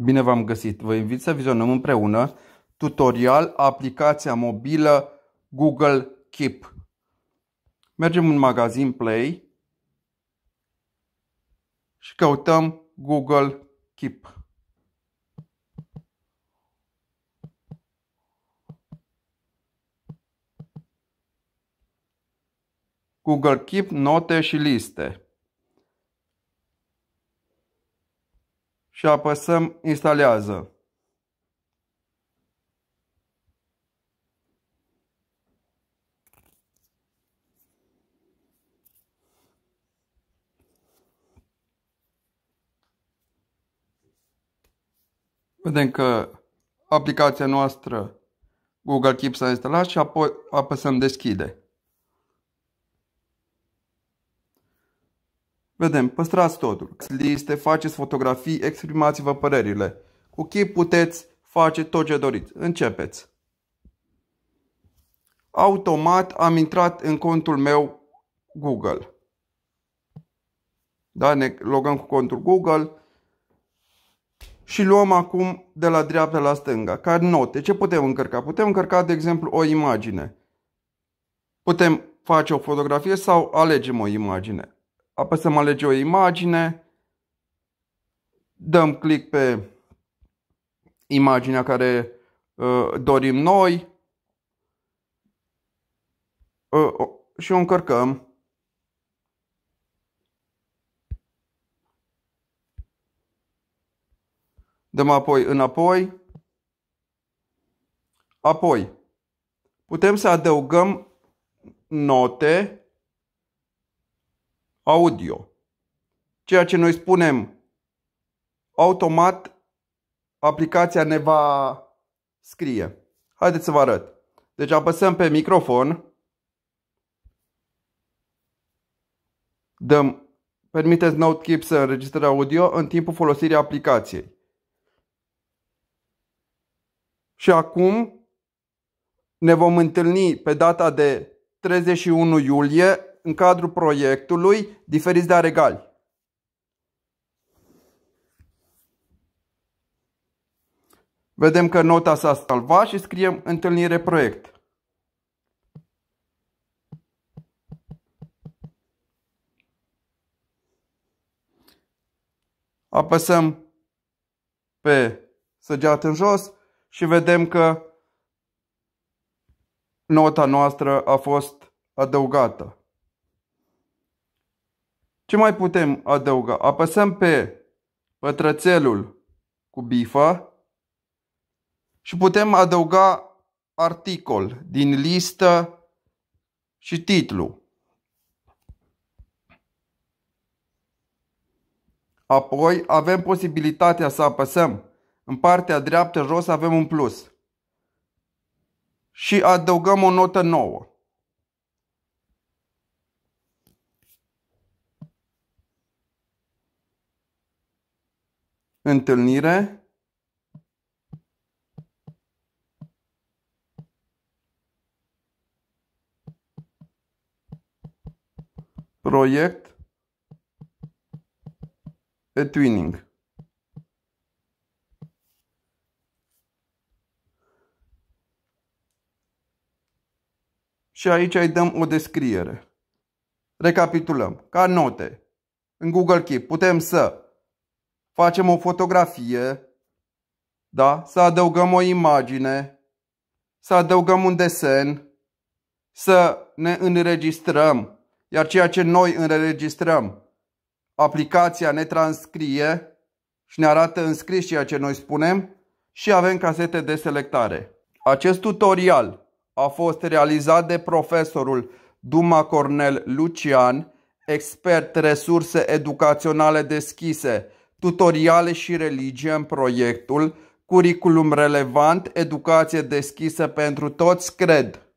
Bine v-am găsit! Vă invit să vizionăm împreună tutorial aplicația mobilă Google Keep. Mergem în magazin Play și căutăm Google Keep. Google Keep, note și liste. și apăsăm Instalează. Vedem că aplicația noastră Google Keep s-a instalat și apoi apăsăm deschide. Vedem, păstrați totul. Liste, faceți fotografii, exprimați-vă părerile. Cu chip puteți face tot ce doriți. Începeți. Automat am intrat în contul meu Google. Da, ne logăm cu contul Google și luăm acum de la dreapta la stânga. Ca note, ce putem încărca? Putem încărca, de exemplu, o imagine. Putem face o fotografie sau alegem o imagine apăsăm alege o imagine, dăm click pe imaginea care uh, dorim noi uh, și o încărcăm. Dăm apoi înapoi. Apoi, putem să adăugăm note audio. Ceea ce noi spunem, automat aplicația ne va scrie. Haideți să vă arăt. Deci apăsăm pe microfon. Dăm, permiteți NoteKeep să înregistreze audio în timpul folosirii aplicației. Și acum ne vom întâlni pe data de 31 iulie în cadrul proiectului diferiți a regali. Vedem că nota s-a salvat și scriem întâlnire proiect. Apăsăm pe săgeat în jos și vedem că nota noastră a fost adăugată. Ce mai putem adăuga? Apăsăm pe pătrățelul cu bifă și putem adăuga articol din listă și titlu. Apoi avem posibilitatea să apăsăm în partea dreaptă jos avem un plus și adăugăm o notă nouă. întâlnire, proiect, twinning. Și aici îi dăm o descriere. Recapitulăm. Ca note, în Google Keep putem să facem o fotografie, da? să adăugăm o imagine, să adăugăm un desen, să ne înregistrăm. Iar ceea ce noi înregistrăm, aplicația ne transcrie și ne arată în scris ceea ce noi spunem și avem casete de selectare. Acest tutorial a fost realizat de profesorul Duma Cornel Lucian, expert resurse educaționale deschise tutoriale și religie în proiectul Curriculum relevant, educație deschisă pentru toți, cred.